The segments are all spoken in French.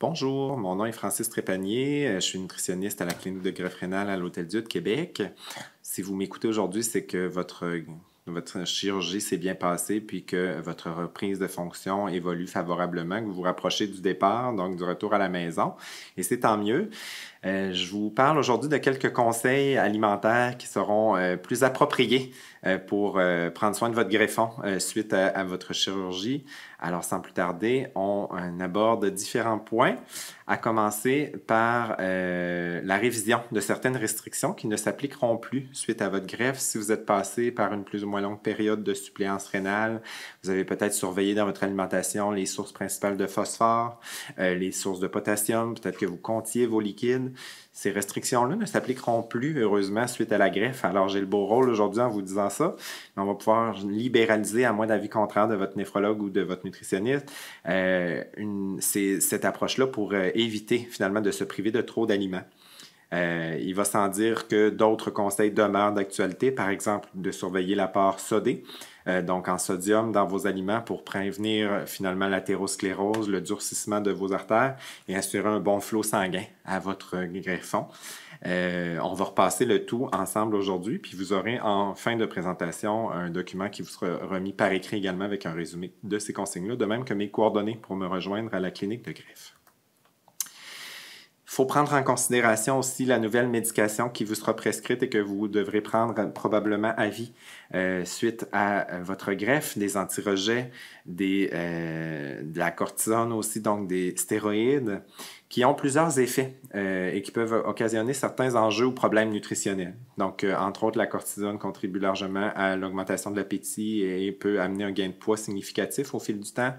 Bonjour, mon nom est Francis Trépanier. Euh, je suis nutritionniste à la clinique de greffe rénale à l'Hôtel Dieu de Québec. Si vous m'écoutez aujourd'hui, c'est que votre, votre chirurgie s'est bien passée puis que votre reprise de fonction évolue favorablement, que vous vous rapprochez du départ, donc du retour à la maison. Et c'est tant mieux. Euh, je vous parle aujourd'hui de quelques conseils alimentaires qui seront euh, plus appropriés euh, pour prendre soin de votre greffon suite à, votre chirurgie. Alors, sans plus tarder, on aborde différents points, à commencer par la révision de certaines restrictions qui ne s'appliqueront plus suite à votre greffe si vous êtes passé par une plus ou moins longue période de suppléance rénale. Vous avez peut-être surveillé dans votre alimentation les sources principales de phosphore, les sources de potassium, peut-être que vous comptiez vos liquides ces restrictions-là ne s'appliqueront plus, heureusement, suite à la greffe. Alors, j'ai le beau rôle aujourd'hui en vous disant ça. On va pouvoir libéraliser, à moins d'avis contraire de votre néphrologue ou de votre nutritionniste, euh, cette approche-là pour euh, éviter finalement de se priver de trop d'aliments. Euh, il va sans dire que d'autres conseils demeurent d'actualité, par exemple de surveiller la part sodée, euh, donc en sodium dans vos aliments pour prévenir euh, finalement l'athérosclérose, le durcissement de vos artères et assurer un bon flot sanguin à votre greffon. on va repasser le tout ensemble aujourd'hui, puis vous aurez en fin de présentation un document qui vous sera remis par écrit également avec un résumé de ces consignes-là, de même que mes coordonnées pour me rejoindre à la clinique de greffe faut prendre en considération aussi la nouvelle médication qui vous sera prescrite et que vous devrez prendre probablement à vie euh, suite à euh, votre greffe, des antirejets, des, euh, de la cortisone aussi, donc des stéroïdes qui ont plusieurs effets euh, et qui peuvent occasionner certains enjeux ou problèmes nutritionnels. Donc, euh, entre autres, la cortisone contribue largement à l'augmentation de l'appétit et peut amener un gain de poids significatif au fil du temps.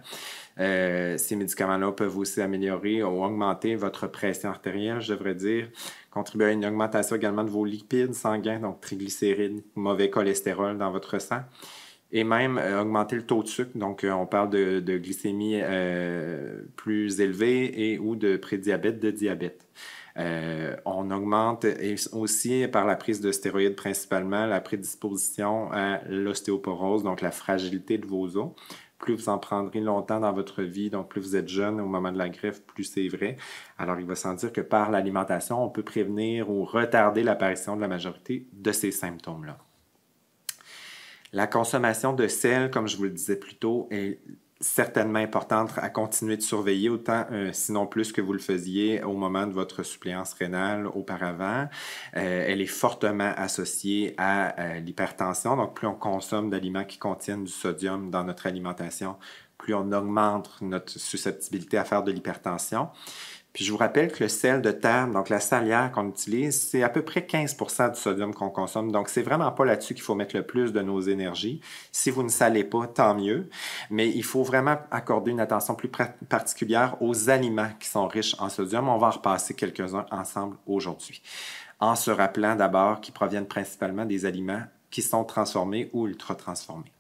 Euh, ces médicaments-là peuvent aussi améliorer ou augmenter votre pression artérielle, je devrais dire, contribuer à une augmentation également de vos lipides sanguins, donc triglycérides, mauvais cholestérol dans votre sang et même euh, augmenter le taux de sucre. Donc, euh, on parle de, glycémie euh, plus élevée et ou de prédiabète, de diabète. on augmente aussi par la prise de stéroïdes principalement la prédisposition à l'ostéoporose, donc la fragilité de vos os. Plus vous en prendrez longtemps dans votre vie, donc plus vous êtes jeune au moment de la greffe, plus c'est vrai. Alors, il va sans dire que par l'alimentation, on peut prévenir ou retarder l'apparition de la majorité de ces symptômes-là. La consommation de sel, comme je vous le disais plus tôt, est certainement importante à continuer de surveiller, autant euh, sinon plus que vous le faisiez au moment de votre suppléance rénale auparavant. Euh, elle est fortement associée à euh, l'hypertension, donc plus on consomme d'aliments qui contiennent du sodium dans notre alimentation, plus on augmente notre susceptibilité à faire de l'hypertension. Puis je vous rappelle que le sel de terre, donc la salière qu'on utilise, c'est à peu près 15 du sodium qu'on consomme. Donc c'est vraiment pas là-dessus qu'il faut mettre le plus de nos énergies. Si vous ne salez pas, tant mieux. Mais il faut vraiment accorder une attention plus particulière aux aliments qui sont riches en sodium. On va en repasser quelques-uns ensemble aujourd'hui. En se rappelant d'abord qu'ils proviennent principalement des aliments qui sont transformés ou ultra transformés.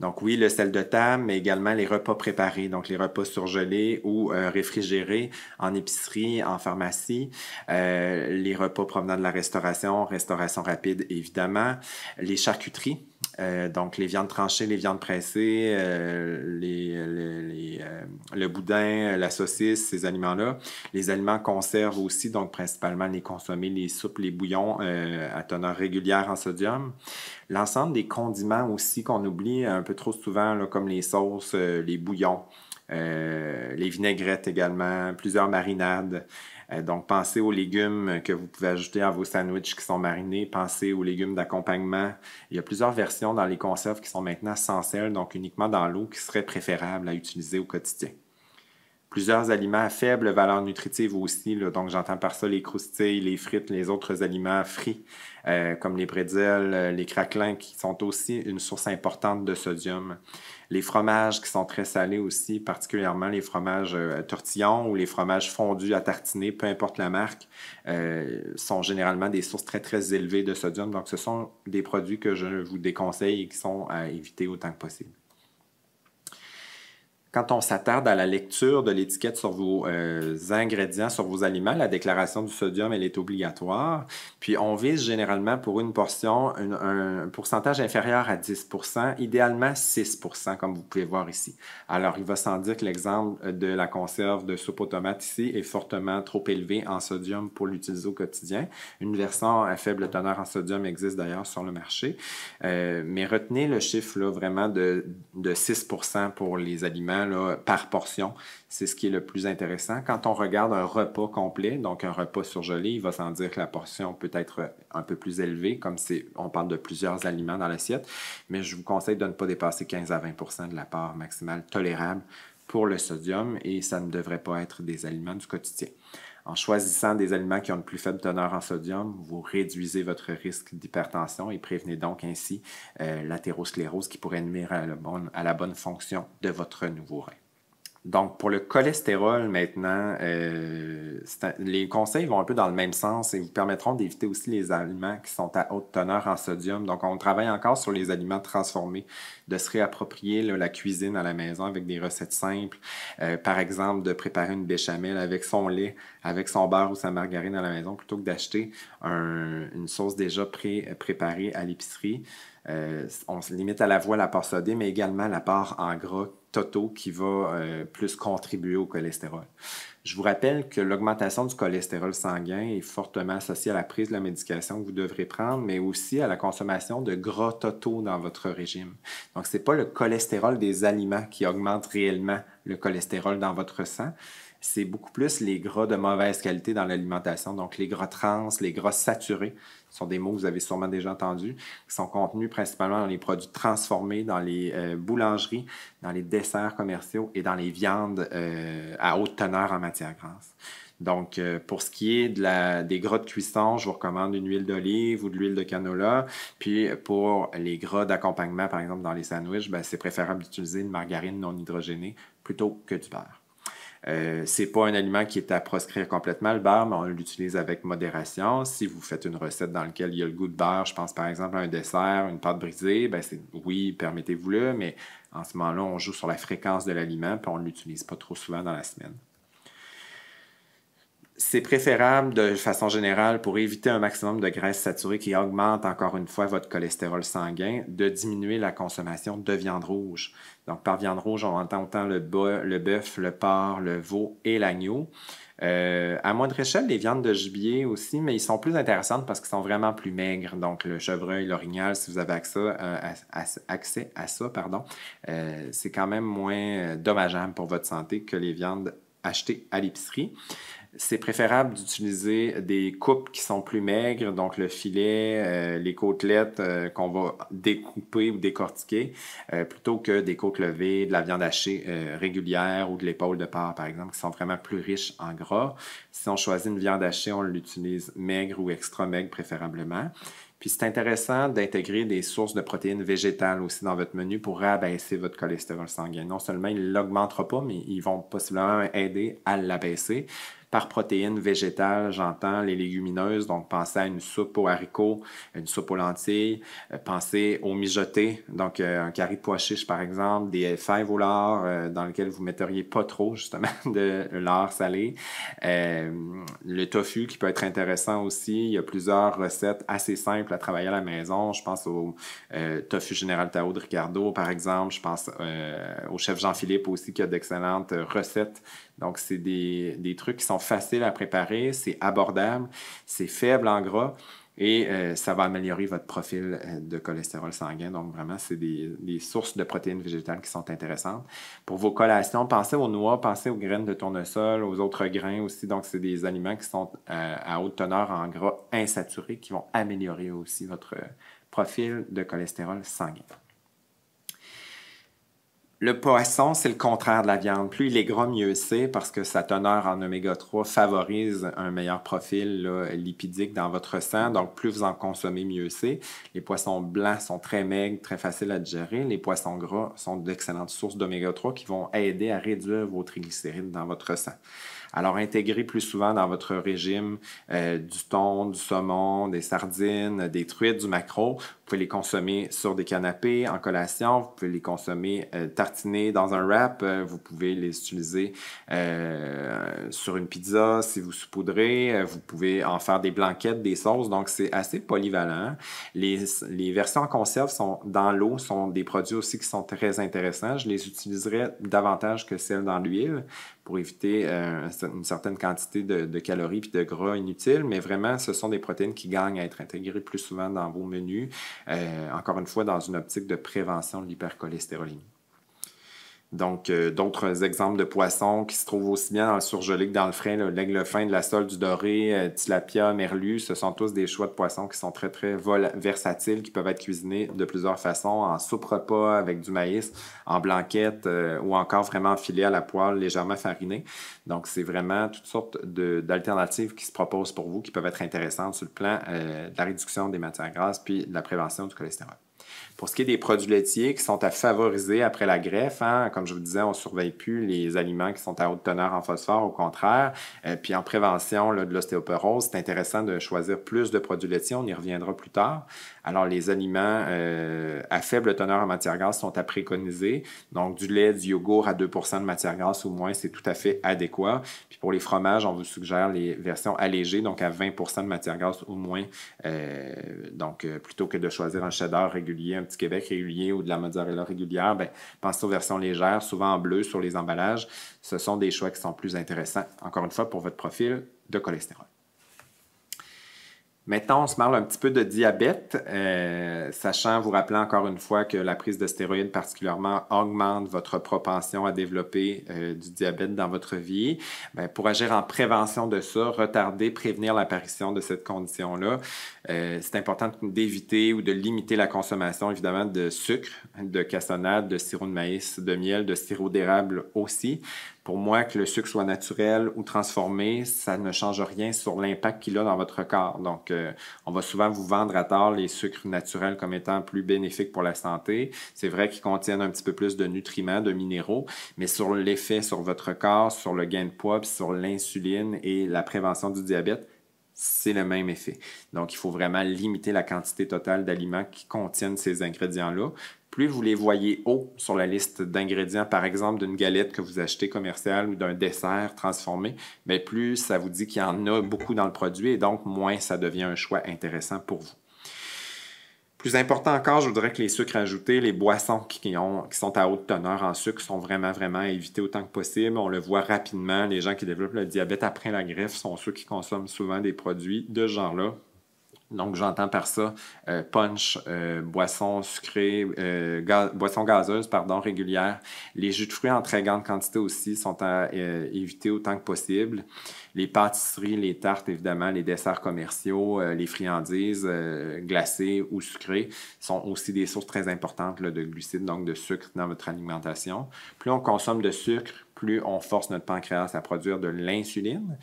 Donc oui, le sel de table, mais également les repas préparés, donc les repas surgelés ou euh, réfrigérés en épicerie, en pharmacie, euh, les repas provenant de la restauration, restauration rapide évidemment, les charcuteries, euh, donc les viandes tranchées, les viandes pressées, les le boudin, la saucisse, ces aliments-là. Les aliments conservent aussi, donc principalement les consommer, les soupes, les bouillons euh, à teneur régulière en sodium. L'ensemble des condiments aussi qu'on oublie euh, un peu trop souvent, comme les sauces, euh, les bouillons. les vinaigrettes également, plusieurs marinades, euh, donc, pensez aux légumes que vous pouvez ajouter à vos sandwichs qui sont marinés. Pensez aux légumes d'accompagnement. Il y a plusieurs versions dans les conserves qui sont maintenant sans sel, donc uniquement dans l'eau, qui seraient préférables à utiliser au quotidien plusieurs aliments à faible valeur nutritive aussi. Là. donc, j'entends par ça les croustilles, les frites, les autres aliments frits, euh, comme les bretzels, euh, les craquelins, qui sont aussi une source importante de sodium les fromages qui sont très salés aussi, particulièrement les fromages euh, tortillons ou les fromages fondus à tartiner, peu importe la marque, euh, sont généralement des sources très, très élevées de sodium. Donc, ce sont des produits que je vous déconseille et qui sont à éviter autant que possible quand on s'attarde à la lecture de l'étiquette sur vos euh, ingrédients, sur vos aliments, la déclaration du sodium, elle est obligatoire. Puis on vise généralement pour une portion un pourcentage inférieur à 10 idéalement 6 comme vous pouvez voir ici. Alors, il va sans dire que l'exemple de la conserve de soupe aux tomates ici est fortement trop élevé en sodium pour l'utiliser au quotidien. Une version à faible teneur en sodium existe d'ailleurs sur le marché. Euh, mais retenez le chiffre là, vraiment de 6 pour les aliments par portion. C'est ce qui est le plus intéressant. Quand on regarde un repas complet, donc un repas surgelé, il va sans dire que la portion peut être un peu plus élevée, comme on parle de plusieurs aliments dans l'assiette, mais je vous conseille de ne pas dépasser 15 à 20 de la part maximale tolérable pour le sodium et ça ne devrait pas être des aliments du quotidien. En choisissant des aliments qui ont une plus faible teneur en sodium, vous réduisez votre risque d'hypertension et prévenez donc ainsi euh, l'athérosclérose qui pourrait nuire à, à la bonne fonction de votre nouveau rein. Donc, pour le cholestérol, maintenant, euh, les conseils vont un peu dans le même sens et vous permettront d'éviter aussi les aliments qui sont à haute teneur en sodium. Donc, on travaille encore sur les aliments transformés, de se réapproprier la cuisine à la maison avec des recettes simples. Euh, par exemple, de préparer une béchamel avec son lait, avec son beurre ou sa margarine à la maison, plutôt que d'acheter une sauce déjà préparée à l'épicerie. Euh, on se limite à la voie la part sodée, mais également la part en gras totaux qui va euh, plus contribuer au cholestérol. Je vous rappelle que l'augmentation du cholestérol sanguin est fortement associée à la prise de la médication que vous devrez prendre, mais aussi à la consommation de gras totaux dans votre régime. Donc, ce n'est pas le cholestérol des aliments qui augmente réellement le cholestérol dans votre sang, c'est beaucoup plus les gras de mauvaise qualité dans l'alimentation, donc les gras trans, les gras saturés, ce sont des mots que vous avez sûrement déjà entendus, qui sont contenus principalement dans les produits transformés, dans les euh, boulangeries, dans les desserts commerciaux et dans les viandes euh, à haute teneur en matière grasse. Donc, euh, pour ce qui est de des gras de cuisson, je vous recommande une huile d'olive ou de l'huile de canola. Puis, pour les gras d'accompagnement, par exemple dans les sandwichs, ben, c'est préférable d'utiliser une margarine non hydrogénée plutôt que du beurre. Ce euh, c'est pas un aliment qui est à proscrire complètement le beurre, mais on l'utilise avec modération. Si vous faites une recette dans laquelle il y a le goût de beurre, je pense par exemple à un dessert, une pâte brisée, ben oui, permettez-vous-le, mais en ce moment-là, on joue sur la fréquence de l'aliment, puis on ne l'utilise pas trop souvent dans la semaine. C'est préférable de façon générale pour éviter un maximum de graisses saturées qui augmente encore une fois votre cholestérol sanguin, de diminuer la consommation de viande rouge. Donc, par viande rouge, on entend autant le, bœuf, le, porc, le veau et l'agneau. Euh, à moindre échelle, les viandes de gibier aussi, mais ils sont plus intéressantes parce qu'ils sont vraiment plus maigres. Donc, le chevreuil, l'orignal, si vous avez accès, euh, à, ça, pardon, euh, c'est quand même moins dommageable pour votre santé que les viandes achetées à l'épicerie c'est préférable d'utiliser des coupes qui sont plus maigres, donc le filet, euh, les côtelettes euh, qu'on va découper ou décortiquer, euh, plutôt que des côtes levées, de la viande hachée régulière ou de l'épaule de porc, par exemple, qui sont vraiment plus riches en gras. Si on choisit une viande hachée, on l'utilise maigre ou extra maigre préférablement. Puis c'est intéressant d'intégrer des sources de protéines végétales aussi dans votre menu pour rabaisser votre cholestérol sanguin. Non seulement il ne l'augmentera pas, mais ils vont possiblement aider à l'abaisser. Par protéines végétales, j'entends les légumineuses, donc pensez à une soupe aux haricots, une soupe aux lentilles, euh, pensez aux mijotés, donc euh, un carré de pois chiche par exemple, des fèves au lard euh, dans lequel vous metteriez pas trop justement de lard salé, le tofu qui peut être intéressant aussi, il y a plusieurs recettes assez simples à travailler à la maison, je pense au tofu général Tao de Ricardo par exemple, je pense au chef Jean-Philippe aussi qui a d'excellentes recettes donc, c'est des, trucs qui sont faciles à préparer, c'est abordable, c'est faible en gras et euh, ça va améliorer votre profil euh, de cholestérol sanguin. Donc, vraiment, c'est des, sources de protéines végétales qui sont intéressantes. Pour vos collations, pensez aux noix, pensez aux graines de tournesol, aux autres grains aussi. Donc, c'est des aliments qui sont euh, à, haute teneur en gras insaturés qui vont améliorer aussi votre profil de cholestérol sanguin. Le poisson, c'est le contraire de la viande. Plus il est gras, mieux c'est parce que sa teneur en oméga 3 favorise un meilleur profil lipidique dans votre sang. Donc, plus vous en consommez, mieux c'est. Les poissons blancs sont très maigres, très faciles à digérer. Les poissons gras sont d'excellentes sources d'oméga 3 qui vont aider à réduire vos triglycérides dans votre sang. Alors, intégrer plus souvent dans votre régime euh, du thon, du saumon, des sardines, des truites, du maquereau. Vous pouvez les consommer sur des canapés, en collation. Vous pouvez les consommer euh, tartinés dans un wrap. Euh, vous pouvez les utiliser sur une pizza si vous saupoudrez. Vous pouvez en faire des blanquettes, des sauces. Donc, c'est assez polyvalent. Les, versions en conserve sont dans l'eau sont des produits aussi qui sont très intéressants. Je les utiliserai davantage que celles dans l'huile pour éviter euh, une certaine quantité de, calories et de gras inutiles, mais vraiment, ce sont des protéines qui gagnent à être intégrées plus souvent dans vos menus, euh, encore une fois, dans une optique de prévention de l'hypercholestérolémie. Donc, euh, d'autres exemples de poissons qui se trouvent aussi bien dans le surgelé que dans le frais, l'aigle fin, de la sole, du doré, euh, tilapia, merlu, ce sont tous des choix de poissons qui sont très, très versatiles, qui peuvent être cuisinés de plusieurs façons, en soupe repas avec du maïs, en blanquette euh, ou encore vraiment filé à la poêle, légèrement fariné. Donc, c'est vraiment toutes sortes d'alternatives qui se proposent pour vous, qui peuvent être intéressantes sur le plan de la réduction des matières grasses puis de la prévention du cholestérol. Pour ce qui est des produits laitiers qui sont à favoriser après la greffe, hein, comme je vous disais, on ne surveille plus les aliments qui sont à haute teneur en phosphore, au contraire. Euh, puis en prévention de l'ostéoporose, c'est intéressant de choisir plus de produits laitiers, on y reviendra plus tard. Alors, les aliments euh, à faible teneur en matière grasse sont à préconiser. Donc, du lait, du yogourt à 2 de matière grasse au moins, c'est tout à fait adéquat. Puis pour les fromages, on vous suggère les versions allégées, donc à 20 de matière grasse au moins. Euh, donc, euh, plutôt que de choisir un cheddar régulier, un petit Québec régulier ou de la mozzarella régulière, ben, pensez aux versions légères, souvent en bleu sur les emballages. Ce sont des choix qui sont plus intéressants, encore une fois, pour votre profil de cholestérol. Maintenant, on se parle un petit peu de diabète, euh, sachant, vous rappelant encore une fois que la prise de stéroïdes particulièrement augmente votre propension à développer euh, du diabète dans votre vie. Ben, pour agir en prévention de ça, retarder, prévenir l'apparition de cette condition-là, euh, c'est important d'éviter ou de limiter la consommation, évidemment, de sucre, de cassonade, de sirop de maïs, de miel, de sirop d'érable aussi. Pour moi, que le sucre soit naturel ou transformé, ça ne change rien sur l'impact qu'il a dans votre corps. Donc, euh, on va souvent vous vendre à tort les sucres naturels comme étant plus bénéfiques pour la santé. C'est vrai qu'ils contiennent un petit peu plus de nutriments, de minéraux, mais sur l'effet sur votre corps, sur le gain de poids, sur l'insuline et la prévention du diabète, c'est le même effet. Donc, il faut vraiment limiter la quantité totale d'aliments qui contiennent ces ingrédients-là plus vous les voyez haut sur la liste d'ingrédients, par exemple d'une galette que vous achetez commerciale ou d'un dessert transformé, mais plus ça vous dit qu'il y en a beaucoup dans le produit et donc moins ça devient un choix intéressant pour vous. Plus important encore, je voudrais que les sucres ajoutés, les boissons qui, sont à haute teneur en sucre sont vraiment, vraiment évités autant que possible. On le voit rapidement, les gens qui développent le diabète après la greffe sont ceux qui consomment souvent des produits de ce genre-là donc, j'entends par ça euh, punch, euh, boisson sucrée, euh, boisson gazeuse, pardon, régulière. Les jus de fruits en très grande quantité aussi sont à euh, éviter autant que possible. Les pâtisseries, les tartes, évidemment, les desserts commerciaux, euh, les friandises glacées ou sucrées sont aussi des sources très importantes de glucides, donc de sucre dans votre alimentation. Plus on consomme de sucre, plus on force notre pancréas à produire de l'insuline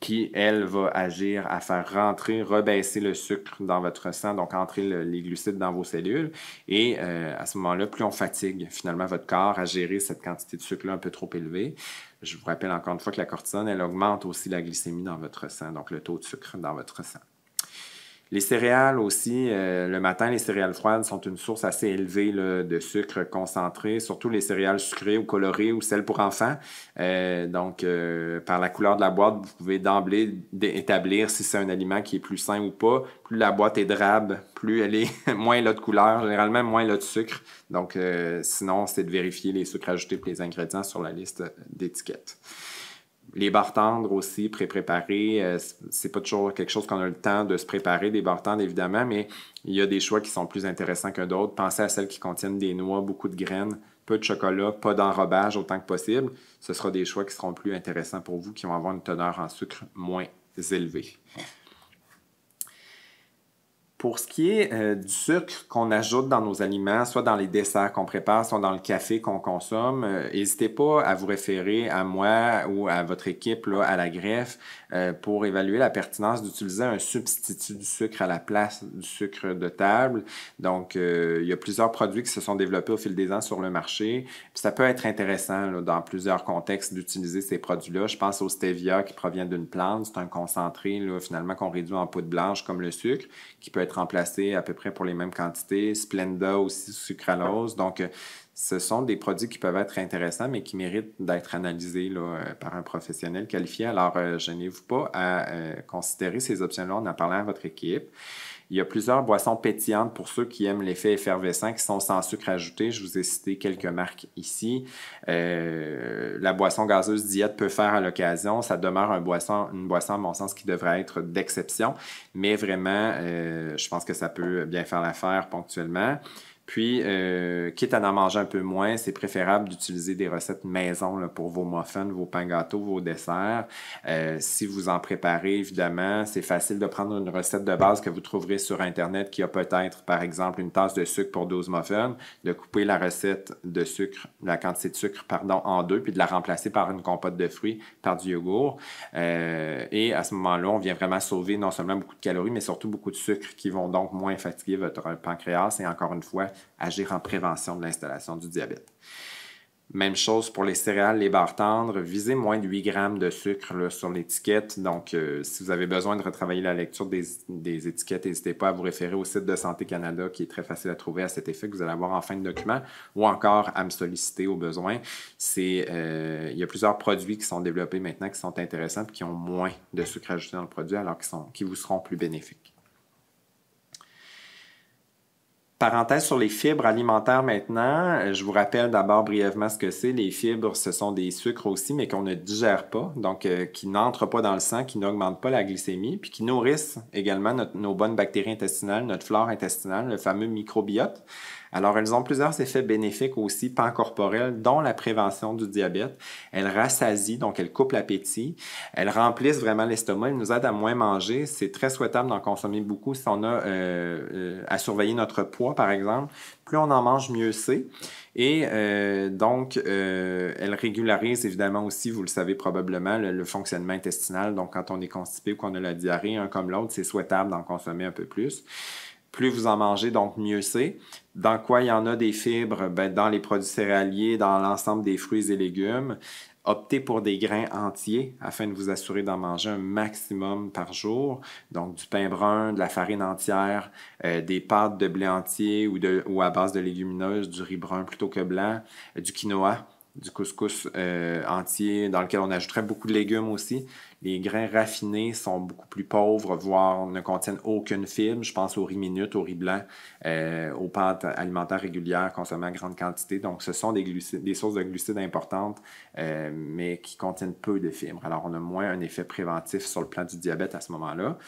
qui, elle, va agir à faire rentrer, rebaisser le sucre dans votre sang, donc entrer les glucides dans vos cellules. Et euh, à ce moment-là, plus on fatigue finalement votre corps à gérer cette quantité de sucre-là un peu trop élevée. Je vous rappelle encore une fois que la cortisone, elle augmente aussi la glycémie dans votre sang, donc le taux de sucre dans votre sang. Les céréales aussi, euh, le matin, les céréales froides sont une source assez élevée de sucre concentré, surtout les céréales sucrées ou colorées ou celles pour enfants. Euh, donc, euh, par la couleur de la boîte, vous pouvez d'emblée établir si c'est un aliment qui est plus sain ou pas. Plus la boîte est drabe, plus elle est moins elle de couleur, généralement moins elle de sucre. Donc, sinon, c'est de vérifier les sucres ajoutés et les ingrédients sur la liste d'étiquettes les tendres aussi, pré-préparés, euh, c'est pas toujours quelque chose qu'on a le temps de se préparer, des tendres évidemment, mais il y a des choix qui sont plus intéressants que d'autres. Pensez à celles qui contiennent des noix, beaucoup de graines, peu de chocolat, pas d'enrobage autant que possible. Ce sera des choix qui seront plus intéressants pour vous, qui vont avoir une teneur en sucre moins élevée. Pour ce qui est euh, du sucre qu'on ajoute dans nos aliments, soit dans les desserts qu'on prépare, soit dans le café qu'on consomme, hésitez euh, n'hésitez pas à vous référer à moi ou à votre équipe là, à la greffe euh, pour évaluer la pertinence d'utiliser un substitut du sucre à la place du sucre de table. Donc, il y a plusieurs produits qui se sont développés au fil des ans sur le marché. ça peut être intéressant dans plusieurs contextes d'utiliser ces produits-là. Je pense au stevia qui provient d'une plante. C'est un concentré là, finalement qu'on réduit en poudre blanche comme le sucre qui peut être remplacé à peu près pour les mêmes quantités. Splenda aussi, sucralose. Donc, euh, ce sont des produits qui peuvent être intéressants, mais qui méritent d'être analysés euh, par un professionnel qualifié. Alors, je euh, gênez-vous pas à considérer ces options-là en en parlant à votre équipe. Il y a plusieurs boissons pétillantes pour ceux qui aiment l'effet effervescent qui sont sans sucre ajouté. Je vous ai cité quelques marques ici. Euh, la boisson gazeuse diète peut faire à l'occasion. Ça demeure un boisson, une boisson, à mon sens, qui devrait être d'exception. Mais vraiment, euh, je pense que ça peut bien faire l'affaire ponctuellement. Puis, euh, quitte à en manger un peu moins, c'est préférable d'utiliser des recettes maison pour vos muffins, vos pains gâteaux, vos desserts. Euh, si vous en préparez, évidemment, c'est facile de prendre une recette de base que vous trouverez sur Internet qui a peut-être, par exemple, une tasse de sucre pour 12 muffins, de couper la recette de sucre, la quantité de sucre, pardon, en deux, puis de la remplacer par une compote de fruits, par du yogourt. Euh, et à ce moment-là, on vient vraiment sauver non seulement beaucoup de calories, mais surtout beaucoup de sucre qui vont donc moins fatiguer votre pancréas et encore une fois, agir en prévention de l'installation du diabète. Même chose pour les céréales, les barres tendres, visez moins de 8 grammes de sucre sur l'étiquette. Donc, euh, si vous avez besoin de retravailler la lecture des, étiquettes, n'hésitez pas à vous référer au site de Santé Canada qui est très facile à trouver à cet effet que vous allez avoir en fin de document ou encore à me solliciter au besoin. Euh, il y a plusieurs produits qui sont développés maintenant qui sont intéressants et qui ont moins de sucre ajouté dans le produit alors qu'ils qui vous seront plus bénéfiques. Parenthèse sur les fibres alimentaires maintenant. Euh, je vous rappelle d'abord brièvement ce que c'est. Les fibres, ce sont des sucres aussi, mais qu'on ne digère pas, donc euh, qui n'entrent pas dans le sang, qui n'augmentent pas la glycémie, puis qui nourrissent également nos bonnes bactéries intestinales, notre flore intestinale, le fameux microbiote. Alors, elles ont plusieurs effets bénéfiques aussi pancorporels, dont la prévention du diabète. Elles rassasient, donc elles coupent l'appétit. Elles remplissent vraiment l'estomac. Elles nous aident à moins manger. C'est très souhaitable d'en consommer beaucoup si on a euh, euh, à surveiller notre poids, par exemple. Plus on en mange, mieux c'est. Et euh, donc, euh, elle régularise évidemment aussi, vous le savez probablement, le, fonctionnement intestinal. Donc, quand on est constipé ou qu'on a la diarrhée, un comme l'autre, c'est souhaitable d'en consommer un peu plus. Plus vous en mangez, donc mieux c'est. Dans quoi il y en a des fibres? Ben, dans les produits céréaliers, dans l'ensemble des fruits et légumes. Optez pour des grains entiers afin de vous assurer d'en manger un maximum par jour. Donc, du pain brun, de la farine entière, euh, des pâtes de blé entier ou, de, ou à base de légumineuses, du riz brun plutôt que blanc, euh, du quinoa du couscous euh, entier dans lequel on ajouterait beaucoup de légumes aussi. Les grains raffinés sont beaucoup plus pauvres, voire ne contiennent aucune fibre. Je pense au riz minutes, au riz blanc, euh, aux pâtes alimentaires régulières consommées en grande quantité. Donc, ce sont des, sources de glucides importantes, euh, mais qui contiennent peu de fibres. Alors, on a moins un effet préventif sur le plan du diabète à ce moment-là.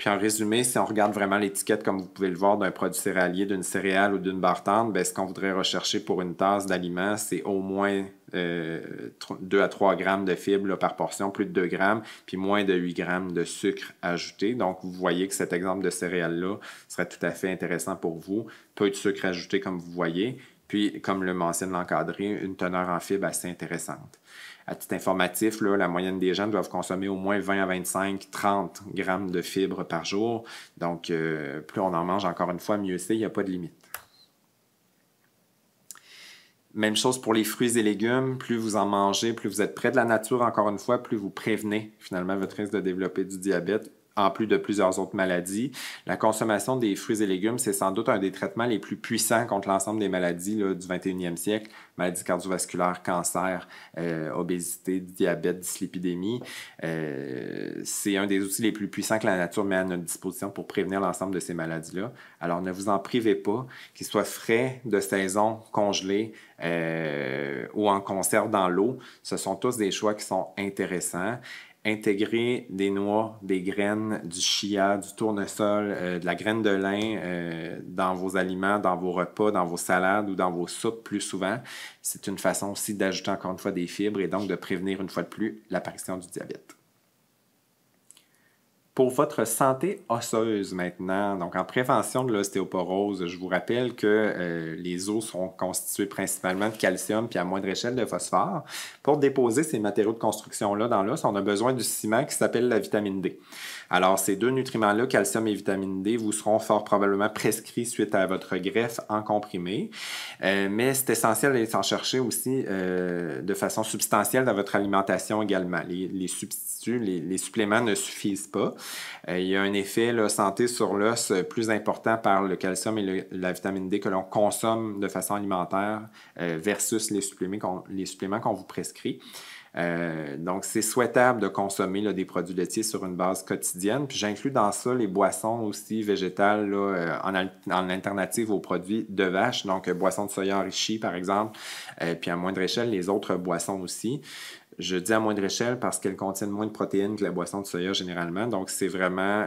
Puis en résumé, si on regarde vraiment l'étiquette, comme vous pouvez le voir, d'un produit céréalier, d'une céréale ou d'une bartende, ben ce qu'on voudrait rechercher pour une tasse d'aliments, c'est au moins 2 euh, à 3 grammes de fibres par portion, plus de 2 grammes, puis moins de 8 grammes de sucre ajouté. Donc, vous voyez que cet exemple de céréales-là serait tout à fait intéressant pour vous. Peu de sucre ajouté, comme vous voyez. Puis, comme le mentionne l'encadré, une teneur en fibres assez intéressante. À titre informatif, la moyenne des jeunes doivent consommer au moins 20 à 25, 30 grammes de fibres par jour. Donc, euh, plus on en mange, encore une fois, mieux c'est, il n'y a pas de limite. Même chose pour les fruits et légumes. Plus vous en mangez, plus vous êtes près de la nature, encore une fois, plus vous prévenez finalement votre risque de développer du diabète en plus de plusieurs autres maladies. La consommation des fruits et légumes, c'est sans doute un des traitements les plus puissants contre l'ensemble des maladies du 21e siècle, maladies cardiovasculaires, cancer, euh, obésité, diabète, dyslipidémie. Euh, c'est un des outils les plus puissants que la nature met à notre disposition pour prévenir l'ensemble de ces maladies-là. Alors ne vous en privez pas, qu'ils soient frais, de saison, congelés euh, ou en conserve dans l'eau, ce sont tous des choix qui sont intéressants intégrer des noix, des graines, du chia, du tournesol, euh, de la graine de lin euh, dans vos aliments, dans vos repas, dans vos salades ou dans vos soupes plus souvent. C'est une façon aussi d'ajouter encore une fois des fibres et donc de prévenir une fois de plus l'apparition du diabète pour votre santé osseuse maintenant, donc en prévention de l'ostéoporose, je vous rappelle que euh, les os sont constitués principalement de calcium puis à moindre échelle de phosphore. Pour déposer ces matériaux de construction-là dans l'os, on a besoin du ciment qui s'appelle la vitamine D. Alors, ces deux nutriments-là, calcium et vitamine D, vous seront fort probablement prescrits suite à votre greffe en comprimé. Euh, mais c'est essentiel d'aller s'en chercher aussi euh, de façon substantielle dans votre alimentation également. Les, substituts, les, suppléments ne suffisent pas. Euh, il y a un effet là, santé sur l'os plus important par le calcium et la vitamine D que l'on consomme de façon alimentaire versus les suppléments qu'on vous prescrit. Euh, donc, c'est souhaitable de consommer des produits laitiers sur une base quotidienne. Puis j'inclus dans ça les boissons aussi végétales euh, en, alternative aux produits de vache, donc euh, boissons de soya enrichie par exemple, et puis à moindre échelle les autres boissons aussi. Je dis à moindre échelle parce qu'elles contiennent moins de protéines que la boisson de soya généralement. Donc, c'est vraiment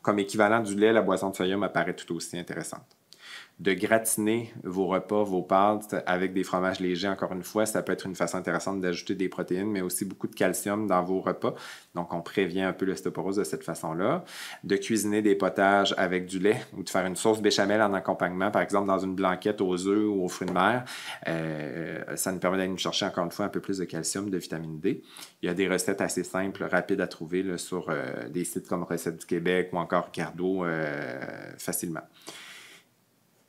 comme équivalent du lait, la boisson de soya m'apparaît tout aussi intéressante de gratiner vos repas, vos pâtes avec des fromages légers, encore une fois, ça peut être une façon intéressante d'ajouter des protéines, mais aussi beaucoup de calcium dans vos repas. Donc, on prévient un peu l'ostéoporose de cette façon-là. De cuisiner des potages avec du lait ou de faire une sauce béchamel en accompagnement, par exemple, dans une blanquette aux œufs ou aux fruits de mer. Euh, ça nous permet d'aller nous chercher, encore une fois, un peu plus de calcium, de vitamine D. Il y a des recettes assez simples, rapides à trouver sur euh, des sites comme Recettes du Québec ou encore Cardo euh, facilement.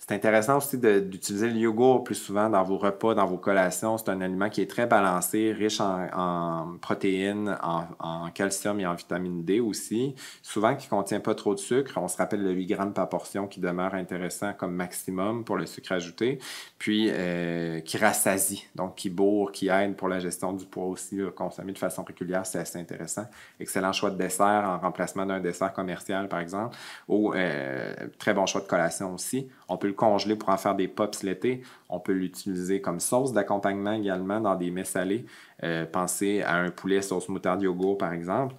C'est intéressant aussi d'utiliser le yogourt plus souvent dans vos repas, dans vos collations. C'est un aliment qui est très balancé, riche en, protéines, en, calcium et en vitamine D aussi. Souvent, qui ne contient pas trop de sucre. On se rappelle le 8 grammes par portion qui demeure intéressant comme maximum pour le sucre ajouté. Puis, euh, qui rassasie, donc qui bourre, qui aide pour la gestion du poids aussi, euh, consommé de façon régulière. C'est assez intéressant. Excellent choix de dessert en remplacement d'un dessert commercial, par exemple. Ou euh, très bon choix de collation aussi. On peut congelé pour en faire des pops l'été. On peut l'utiliser comme sauce d'accompagnement également dans des mets salés. Euh, pensez à un poulet sauce moutarde yogourt, par exemple.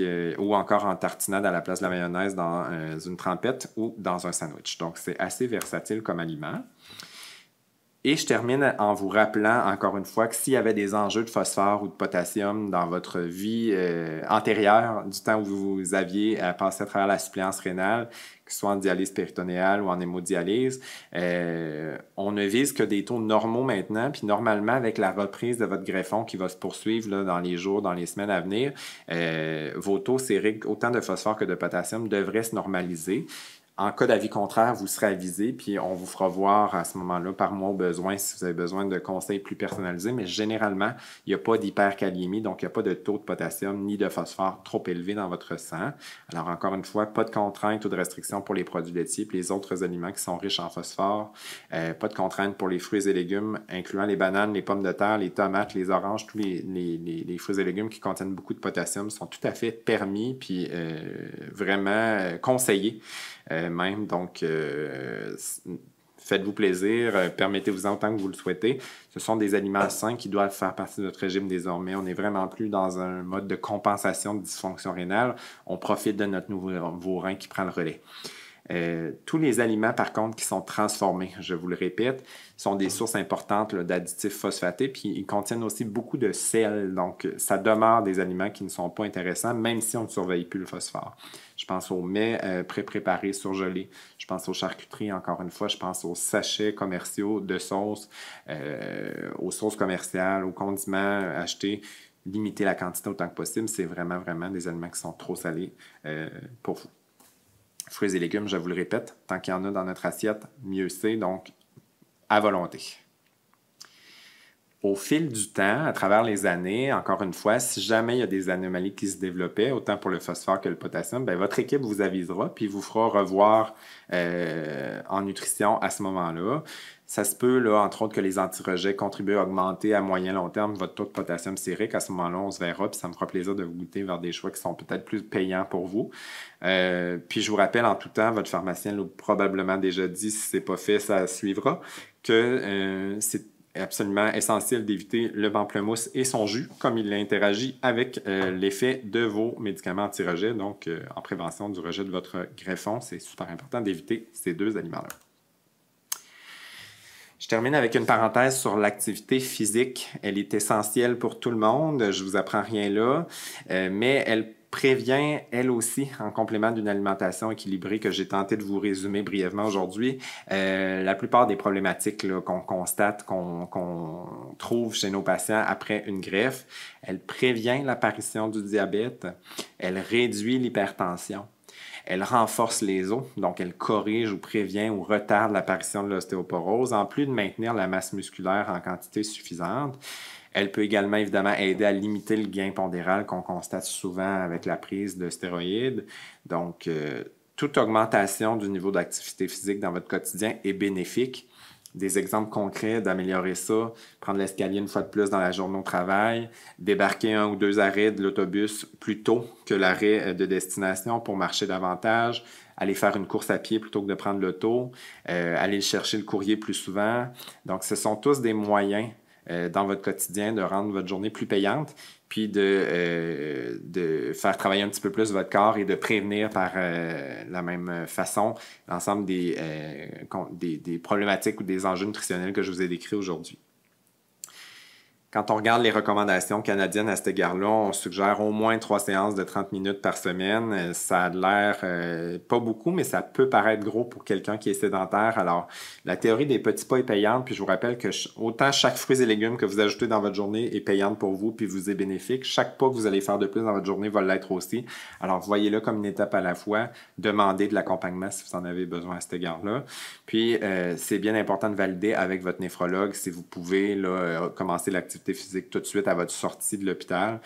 Euh, ou encore en tartinade à la place de la mayonnaise dans euh, une trempette ou dans un sandwich. Donc, c'est assez versatile comme aliment. Et je termine en vous rappelant encore une fois que s'il y avait des enjeux de phosphore ou de potassium dans votre vie antérieure, du temps où vous aviez passé à travers la suppléance rénale, que soit en dialyse péritonéale ou en hémodialyse. Euh, on ne vise que des taux normaux maintenant, puis normalement, avec la reprise de votre greffon qui va se poursuivre dans les jours, dans les semaines à venir, euh, vos taux sériques, autant de phosphore que de potassium, devraient se normaliser. En cas d'avis contraire, vous serez avisé, puis on vous fera voir à ce moment-là, par mois au besoin, si vous avez besoin de conseils plus personnalisés. Mais généralement, il n'y a pas d'hyperkaliémie, donc il n'y a pas de taux de potassium ni de phosphore trop élevé dans votre sang. Alors, encore une fois, pas de contraintes ou de restrictions pour les produits laitiers type, les autres aliments qui sont riches en phosphore. Euh, pas de contraintes pour les fruits et légumes, incluant les bananes, les pommes de terre, les tomates, les oranges, tous les, fruits et légumes qui contiennent beaucoup de potassium sont tout à fait permis, puis euh, vraiment euh, conseillés même Donc, euh, faites-vous plaisir, euh, permettez-vous-en que vous le souhaitez. Ce sont des aliments sains qui doivent faire partie de notre régime désormais. On n'est vraiment plus dans un mode de compensation de dysfonction rénale. On profite de notre nouveau rein qui prend le relais. Euh, tous les aliments, par contre, qui sont transformés, je vous le répète, sont des sources importantes d'additifs phosphatés, puis ils contiennent aussi beaucoup de sel. Donc, ça demeure des aliments qui ne sont pas intéressants, même si on ne surveille plus le phosphore. Je pense aux mets euh, pré-préparés, surgelés. Je pense aux charcuteries, encore une fois. Je pense aux sachets commerciaux de sauces, euh, aux sauces commerciales, aux condiments achetés limiter la quantité autant que possible. C'est vraiment, vraiment des aliments qui sont trop salés euh, pour vous fruits et légumes, je vous le répète, tant qu'il y en a dans notre assiette, mieux c'est, donc à volonté au fil du temps, à travers les années, encore une fois, si jamais il y a des anomalies qui se développaient, autant pour le phosphore que le potassium, ben, votre équipe vous avisera puis vous fera revoir euh, en nutrition à ce moment-là. Ça se peut, là, entre autres, que les antirejets contribuent à augmenter à moyen long terme votre taux de potassium sérique. À ce moment-là, on se verra, puis ça me fera plaisir de vous goûter vers des choix qui sont peut-être plus payants pour vous. Euh, puis je vous rappelle en tout temps, votre pharmacien l'a probablement déjà dit, si ce n'est pas fait, ça suivra, que euh, c'est absolument essentiel d'éviter le pamplemousse et son jus, comme il interagit avec euh, l'effet de vos médicaments anti-rejet, donc euh, en prévention du rejet de votre greffon. C'est super important d'éviter ces deux aliments-là. Je termine avec une parenthèse sur l'activité physique. Elle est essentielle pour tout le monde, je vous apprends rien là, euh, mais elle prévient, elle aussi, en complément d'une alimentation équilibrée que j'ai tenté de vous résumer brièvement aujourd'hui, euh, la plupart des problématiques qu'on constate, qu'on trouve chez nos patients après une greffe. Elle prévient l'apparition du diabète, elle réduit l'hypertension, elle renforce les os, donc elle corrige ou prévient ou retarde l'apparition de l'ostéoporose, en plus de maintenir la masse musculaire en quantité suffisante. Elle peut également évidemment aider à limiter le gain pondéral qu'on constate souvent avec la prise de stéroïdes. Donc, euh, toute augmentation du niveau d'activité physique dans votre quotidien est bénéfique. Des exemples concrets d'améliorer ça, prendre l'escalier une fois de plus dans la journée au travail, débarquer un ou deux arrêts de l'autobus plus tôt que l'arrêt euh, de destination pour marcher davantage, aller faire une course à pied plutôt que de prendre l'auto, euh, aller chercher le courrier plus souvent. Donc, ce sont tous des moyens euh, dans votre quotidien, de rendre votre journée plus payante, puis de, euh, de faire travailler un petit peu plus votre corps et de prévenir par euh, la même façon l'ensemble des, des, des problématiques ou des enjeux nutritionnels que je vous ai décrits aujourd'hui. Quand on regarde les recommandations canadiennes à cet égard-là, on suggère au moins trois séances de 30 minutes par semaine. Euh, ça a l'air euh, pas beaucoup, mais ça peut paraître gros pour quelqu'un qui est sédentaire. Alors, la théorie des petits pas est payante, puis je vous rappelle que autant chaque fruit et légumes que vous ajoutez dans votre journée est payante pour vous, puis vous est bénéfique. Chaque pas que vous allez faire de plus dans votre journée va l'être aussi. Alors, voyez-le comme une étape à la fois. Demandez de l'accompagnement si vous en avez besoin à cet égard-là. Puis, euh, c'est bien important de valider avec votre néphrologue si vous pouvez là, commencer l'activité physique tout de suite à votre sortie de l'hôpital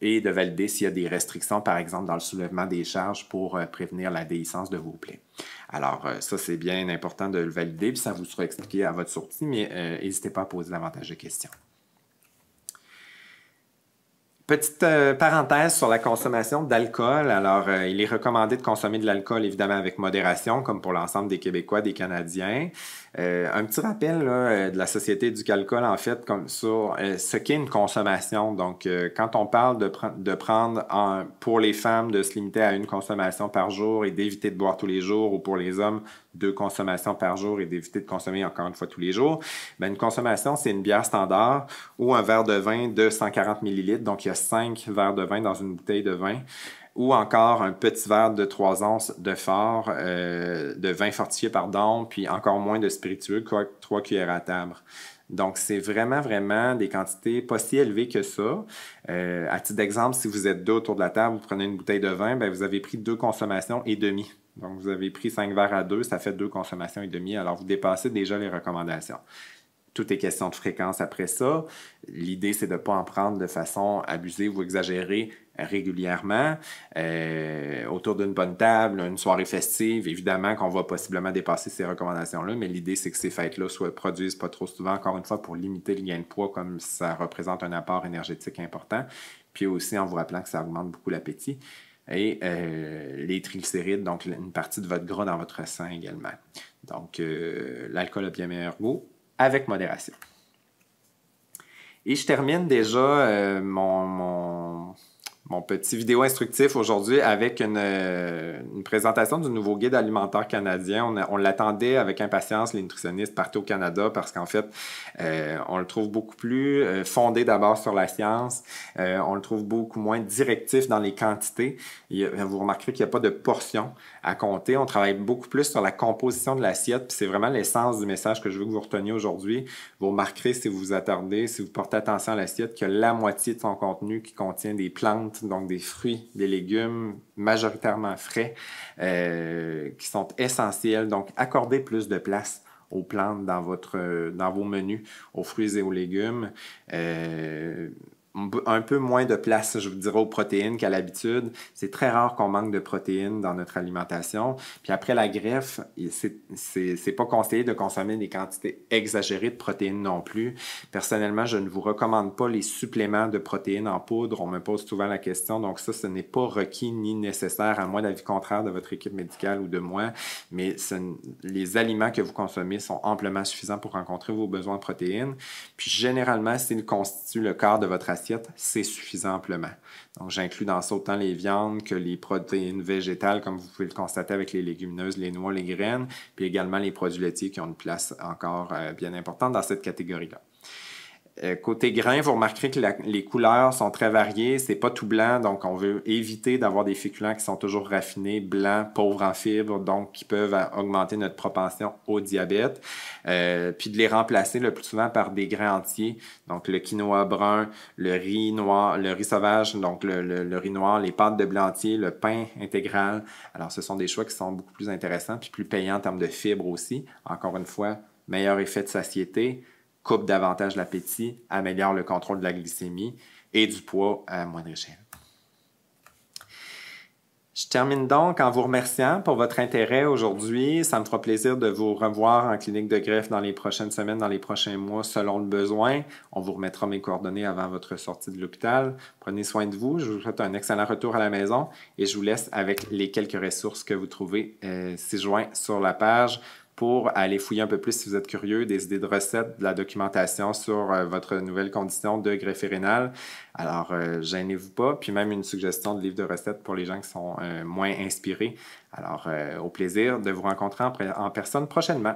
et de valider s'il y a des restrictions, par exemple, dans le soulèvement des charges pour euh, prévenir la déhiscence de vos plaies. Alors, euh, ça, c'est bien important de le valider, puis ça vous sera expliqué à votre sortie, mais euh, n'hésitez pas à poser davantage de questions. Petite parenthèse sur la consommation d'alcool. Alors, il est recommandé de consommer de l'alcool évidemment avec modération, comme pour l'ensemble des Québécois, des Canadiens. Euh, un petit rappel là, euh, de la Société du calcul, en fait, comme sur euh, ce qu'est une consommation. Donc, quand on parle de, de prendre pour les femmes de se limiter à une consommation par jour et d'éviter de boire tous les jours, ou pour les hommes, deux consommations par jour et d'éviter de consommer encore une fois tous les jours, ben une consommation, c'est une bière standard ou un verre de vin de 140 millilitres. Donc, il y a cinq verres de vin dans une bouteille de vin ou encore un petit verre de 3 onces de fort, euh, de vin fortifié, pardon, puis encore moins de spiritueux, trois 3 cuillères à table. Donc, c'est vraiment, vraiment des quantités pas si élevées que ça. Euh, à titre d'exemple, si vous êtes deux autour de la table, vous prenez une bouteille de vin, ben, vous avez pris deux consommations et demi. Donc, vous avez pris cinq verres à deux, ça fait deux consommations et demi. Alors, vous dépassez déjà les recommandations tout est question de fréquence après ça. L'idée, c'est de ne pas en prendre de façon abusée ou exagérée régulièrement. Euh, autour d'une bonne table, une soirée festive, évidemment qu'on va possiblement dépasser ces recommandations-là, mais l'idée, c'est que ces fêtes-là soient produisent pas trop souvent, encore une fois, pour limiter le gain de poids, comme ça représente un apport énergétique important. Puis aussi, en vous rappelant que ça augmente beaucoup l'appétit. Et euh, les triglycérides, donc une partie de votre gras dans votre sang également. Donc, euh, l'alcool a bien meilleur goût, avec modération. Et je termine déjà euh, mon petit vidéo instructif aujourd'hui avec euh, une, présentation du nouveau guide alimentaire canadien. On, l'attendait avec impatience, les nutritionnistes partout au Canada, parce qu'en fait, euh, on le trouve beaucoup plus euh, fondé d'abord sur la science. on le trouve beaucoup moins directif dans les quantités. vous remarquerez qu'il n'y a pas de portion à compter. On travaille beaucoup plus sur la composition de l'assiette. c'est vraiment l'essence du message que je veux que vous reteniez aujourd'hui. Vous remarquerez si vous vous attardez, si vous portez attention à l'assiette, que la moitié de son contenu qui contient des plantes donc des fruits, des légumes majoritairement frais, euh, qui sont essentiels. Donc, accordez plus de place aux plantes dans, votre, euh, dans vos menus, aux fruits et aux légumes. Euh, un peu moins de place, je vous dirais, aux protéines qu'à l'habitude. C'est très rare qu'on manque de protéines dans notre alimentation. Puis après la greffe, c'est pas conseillé de consommer des quantités exagérées de protéines non plus. Personnellement, je ne vous recommande pas les suppléments de protéines en poudre. On me pose souvent la question. Donc ça, ce n'est pas requis ni nécessaire, à moins d'avis contraire de votre équipe médicale ou de moi. Mais les aliments que vous consommez sont amplement suffisants pour rencontrer vos besoins de protéines. Puis généralement, s'ils constituent le corps de votre assiette, c'est suffisant Donc, j'inclus dans ça autant les viandes que les protéines végétales, comme vous pouvez le constater avec les légumineuses, les noix, les graines, puis également les produits laitiers qui ont une place encore euh, bien importante dans cette catégorie-là. Euh, côté grain, vous remarquerez que les couleurs sont très variées. C'est pas tout blanc, donc on veut éviter d'avoir des féculents qui sont toujours raffinés, blancs, pauvres en fibres, donc qui peuvent euh, augmenter notre propension au diabète. Euh, puis de les remplacer le plus souvent par des grains entiers, donc le quinoa brun, le riz noir, le riz sauvage, donc le, le riz noir, les pâtes de blé entier, le pain intégral. Alors ce sont des choix qui sont beaucoup plus intéressants puis plus payants en termes de fibres aussi. Encore une fois, meilleur effet de satiété, coupe davantage l'appétit, améliore le contrôle de la glycémie et du poids à moindre échelle. Je termine donc en vous remerciant pour votre intérêt aujourd'hui. Ça me fera plaisir de vous revoir en clinique de greffe dans les prochaines semaines, dans les prochains mois, selon le besoin. On vous remettra mes coordonnées avant votre sortie de l'hôpital. Prenez soin de vous. Je vous souhaite un excellent retour à la maison et je vous laisse avec les quelques ressources que vous trouvez euh, si ci sur la page pour aller fouiller un peu plus si vous êtes curieux des idées de recettes, de la documentation sur euh, votre nouvelle condition de greffe rénale. Alors, euh, gênez-vous pas. Puis même une suggestion de livre de recettes pour les gens qui sont euh, moins inspirés. Alors, au plaisir de vous rencontrer en personne prochainement.